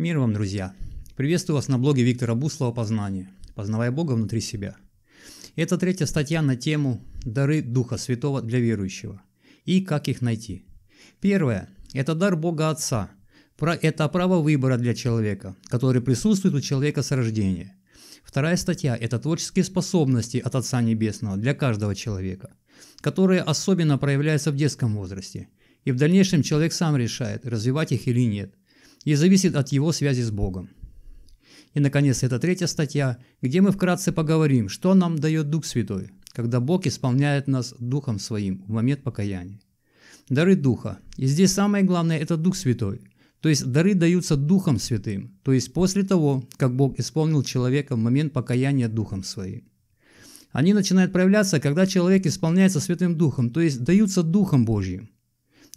Мир вам, друзья! Приветствую вас на блоге Виктора Буслова «Познание. Познавая Бога внутри себя». Это третья статья на тему «Дары Духа Святого для верующего» и «Как их найти». Первое – это дар Бога Отца. Это право выбора для человека, который присутствует у человека с рождения. Вторая статья – это творческие способности от Отца Небесного для каждого человека, которые особенно проявляются в детском возрасте. И в дальнейшем человек сам решает, развивать их или нет и зависит от его связи с Богом. И, наконец, это третья статья, где мы вкратце поговорим, что нам дает Дух Святой, когда Бог исполняет нас Духом Своим в момент покаяния. Дары Духа. И здесь самое главное – это Дух Святой. То есть дары даются Духом Святым, то есть после того, как Бог исполнил человека в момент покаяния Духом Своим. Они начинают проявляться, когда человек исполняется Святым Духом, то есть даются Духом Божьим.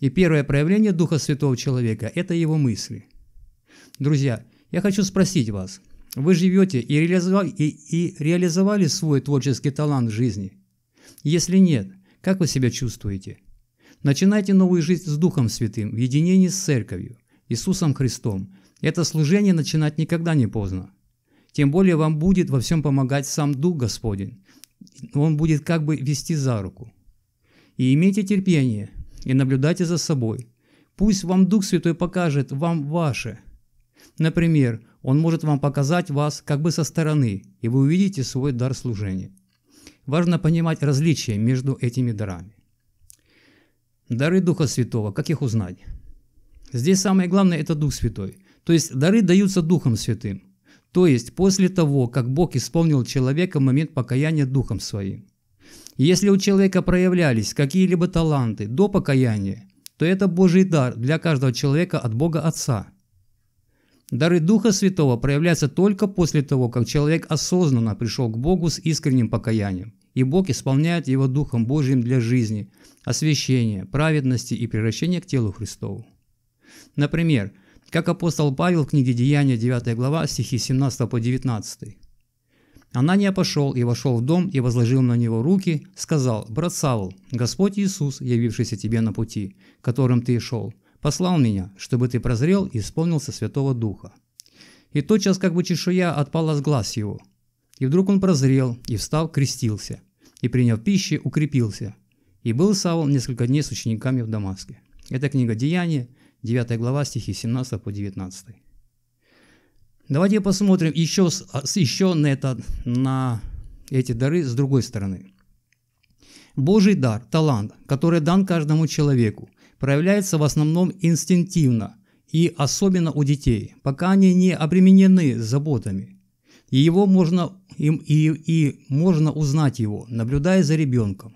И первое проявление Духа Святого человека – это его мысли – Друзья, я хочу спросить вас, вы живете и реализовали, и, и реализовали свой творческий талант в жизни? Если нет, как вы себя чувствуете? Начинайте новую жизнь с Духом Святым, в единении с Церковью, Иисусом Христом. Это служение начинать никогда не поздно. Тем более вам будет во всем помогать сам Дух Господень. Он будет как бы вести за руку. И имейте терпение, и наблюдайте за собой. Пусть вам Дух Святой покажет вам ваше – Например, он может вам показать вас как бы со стороны, и вы увидите свой дар служения. Важно понимать различия между этими дарами. Дары Духа Святого, как их узнать? Здесь самое главное – это Дух Святой. То есть дары даются Духом Святым. То есть после того, как Бог исполнил человека в момент покаяния Духом Своим. Если у человека проявлялись какие-либо таланты до покаяния, то это Божий дар для каждого человека от Бога Отца – Дары Духа Святого проявляются только после того, как человек осознанно пришел к Богу с искренним покаянием, и Бог исполняет его Духом Божьим для жизни, освящения, праведности и превращения к телу Христову. Например, как апостол Павел в книге Деяния 9 глава стихи 17 по 19. Анания пошел и вошел в дом и возложил на него руки, сказал, «Брат Савл, Господь Иисус, явившийся тебе на пути, которым ты шел, послал меня, чтобы ты прозрел и исполнился Святого Духа». И тотчас как бы чешуя отпала с глаз его. И вдруг он прозрел, и встал, крестился, и, приняв пищи, укрепился. И был Савл несколько дней с учениками в Дамаске. Это книга «Деяния», 9 глава, стихи 17 по 19. Давайте посмотрим еще, а, еще на, это, на эти дары с другой стороны. Божий дар, талант, который дан каждому человеку, проявляется в основном инстинктивно и особенно у детей, пока они не обременены заботами. И его можно, им и, и можно узнать его, наблюдая за ребенком.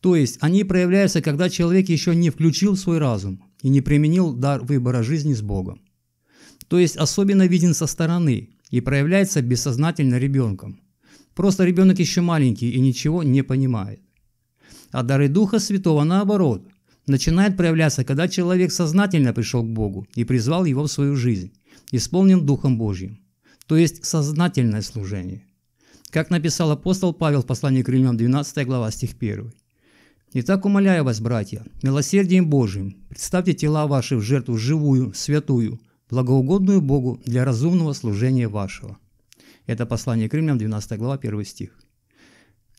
То есть они проявляются, когда человек еще не включил свой разум и не применил дар выбора жизни с Богом. То есть особенно виден со стороны и проявляется бессознательно ребенком. Просто ребенок еще маленький и ничего не понимает. А дары Духа Святого наоборот – начинает проявляться, когда человек сознательно пришел к Богу и призвал его в свою жизнь, исполнен Духом Божьим, то есть сознательное служение. Как написал апостол Павел в послании к Римлянам 12 глава стих 1. Итак, умоляю вас, братья, милосердием Божьим, представьте тела ваши в жертву живую, святую, благоугодную Богу для разумного служения вашего. Это послание к Римлянам 12 глава 1 стих.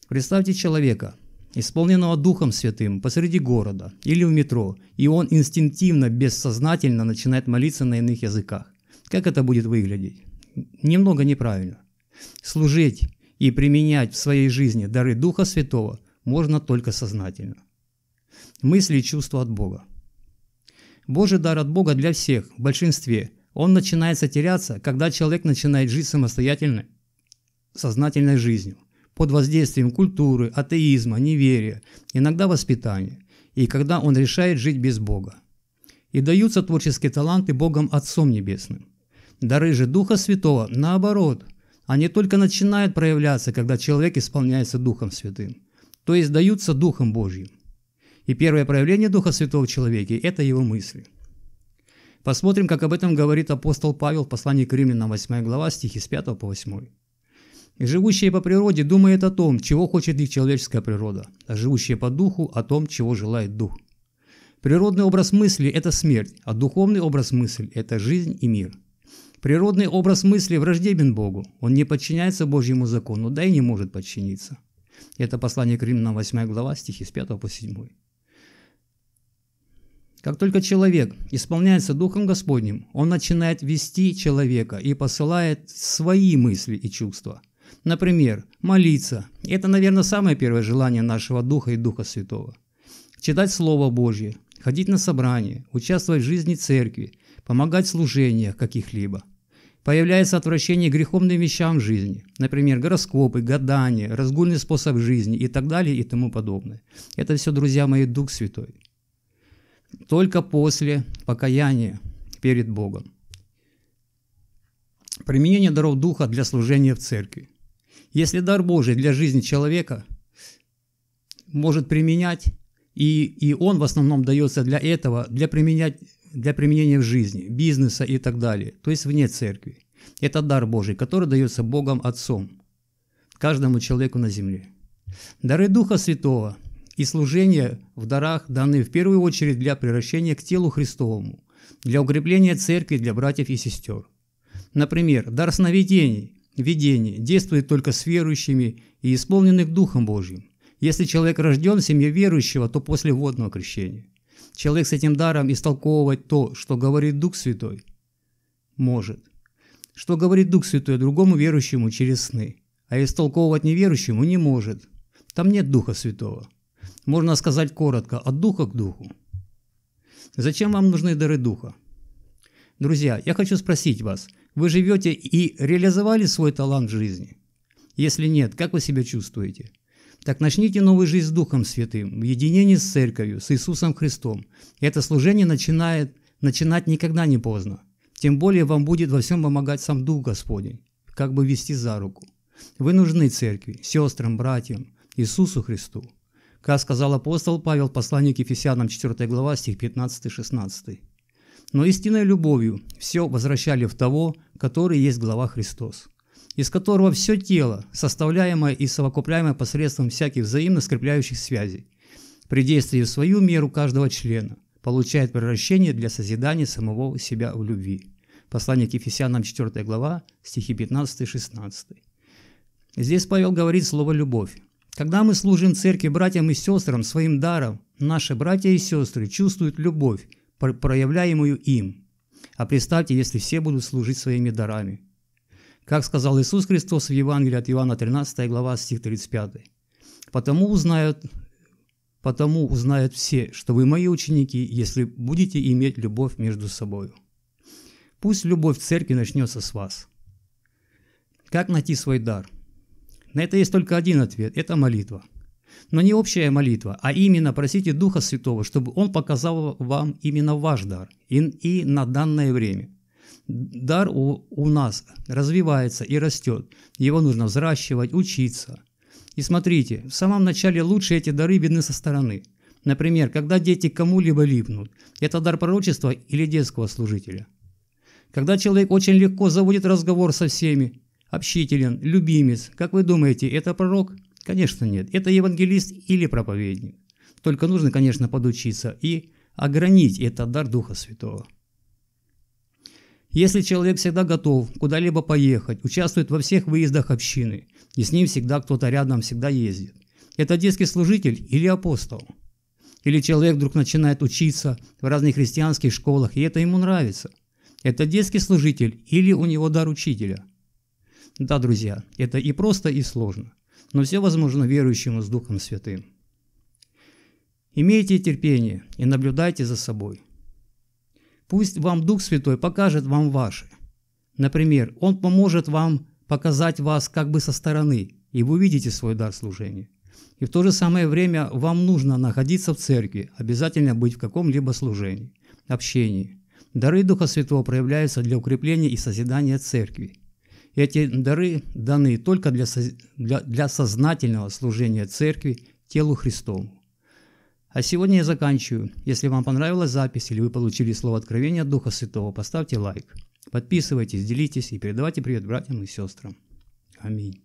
Представьте человека, исполненного Духом Святым посреди города или в метро, и он инстинктивно, бессознательно начинает молиться на иных языках. Как это будет выглядеть? Немного неправильно. Служить и применять в своей жизни дары Духа Святого можно только сознательно. Мысли и чувства от Бога. Божий дар от Бога для всех, в большинстве. Он начинает теряться, когда человек начинает жить самостоятельной сознательной жизнью под воздействием культуры, атеизма, неверия, иногда воспитания, и когда он решает жить без Бога. И даются творческие таланты Богом Отцом Небесным. Дары же Духа Святого, наоборот, они только начинают проявляться, когда человек исполняется Духом Святым, то есть даются Духом Божьим. И первое проявление Духа Святого в человеке – это его мысли. Посмотрим, как об этом говорит апостол Павел в послании к римлянам 8 глава, стихи с 5 по 8. И живущие по природе думают о том, чего хочет их человеческая природа, а живущие по духу – о том, чего желает дух. Природный образ мысли – это смерть, а духовный образ мысли – это жизнь и мир. Природный образ мысли враждебен Богу, он не подчиняется Божьему закону, да и не может подчиниться. Это послание к Римлянам 8 глава, стихи с 5 по 7. Как только человек исполняется Духом Господним, он начинает вести человека и посылает свои мысли и чувства – Например, молиться – это, наверное, самое первое желание нашего Духа и Духа Святого. Читать Слово Божье, ходить на собрания, участвовать в жизни церкви, помогать в служениях каких-либо. Появляется отвращение греховным вещам в жизни, например, гороскопы, гадания, разгульный способ жизни и так далее и тому подобное. Это все, друзья мои, Дух Святой. Только после покаяния перед Богом. Применение даров Духа для служения в церкви. Если дар Божий для жизни человека может применять, и, и он в основном дается для этого, для, применять, для применения в жизни, бизнеса и так далее, то есть вне церкви. Это дар Божий, который дается Богом Отцом, каждому человеку на земле. Дары Духа Святого и служение в дарах даны в первую очередь для превращения к телу Христовому, для укрепления церкви для братьев и сестер. Например, дар сновидений Видение действует только с верующими и исполненных Духом Божьим. Если человек рожден в семье верующего, то после водного крещения. Человек с этим даром истолковывать то, что говорит Дух Святой, может. Что говорит Дух Святой другому верующему через сны, а истолковывать неверующему не может. Там нет Духа Святого. Можно сказать коротко, от Духа к Духу. Зачем вам нужны дары Духа? Друзья, я хочу спросить вас – вы живете и реализовали свой талант в жизни? Если нет, как вы себя чувствуете? Так начните новую жизнь с Духом Святым, в единении с Церковью, с Иисусом Христом. Это служение начинает, начинать никогда не поздно. Тем более вам будет во всем помогать сам Дух Господень, как бы вести за руку. Вы нужны Церкви, сестрам, братьям, Иисусу Христу. Как сказал апостол Павел, послание к Ефесянам, 4 глава, стих 15-16. Но истинной любовью все возвращали в того, который есть глава Христос, из которого все тело, составляемое и совокупляемое посредством всяких взаимно скрепляющих связей, при действии в свою меру каждого члена, получает превращение для созидания самого себя в любви. Послание к Ефесянам 4 глава, стихи 15-16. Здесь Павел говорит слово «любовь». Когда мы служим церкви братьям и сестрам своим даром, наши братья и сестры чувствуют любовь, проявляемую им. А представьте, если все будут служить своими дарами. Как сказал Иисус Христос в Евангелии от Иоанна 13 глава стих 35. «Потому узнают, потому узнают все, что вы мои ученики, если будете иметь любовь между собой. Пусть любовь в церкви начнется с вас. Как найти свой дар? На это есть только один ответ – это молитва – но не общая молитва, а именно просите Духа Святого, чтобы Он показал вам именно ваш дар и, и на данное время. Дар у, у нас развивается и растет. Его нужно взращивать, учиться. И смотрите, в самом начале лучше эти дары видны со стороны. Например, когда дети кому-либо липнут. Это дар пророчества или детского служителя. Когда человек очень легко заводит разговор со всеми, общителен, любимец, как вы думаете, это пророк? Конечно нет, это евангелист или проповедник. Только нужно, конечно, подучиться и огранить этот дар Духа Святого. Если человек всегда готов куда-либо поехать, участвует во всех выездах общины, и с ним всегда кто-то рядом всегда ездит, это детский служитель или апостол. Или человек вдруг начинает учиться в разных христианских школах, и это ему нравится. Это детский служитель или у него дар учителя. Да, друзья, это и просто, и сложно – но все возможно верующему с Духом Святым. Имейте терпение и наблюдайте за собой. Пусть вам Дух Святой покажет вам ваши. Например, Он поможет вам показать вас как бы со стороны, и вы увидите свой дар служения. И в то же самое время вам нужно находиться в церкви, обязательно быть в каком-либо служении, общении. Дары Духа Святого проявляются для укрепления и созидания церкви – эти дары даны только для, для, для сознательного служения церкви телу Христову. А сегодня я заканчиваю. Если вам понравилась запись или вы получили слово откровения от Духа Святого, поставьте лайк. Подписывайтесь, делитесь и передавайте привет братьям и сестрам. Аминь.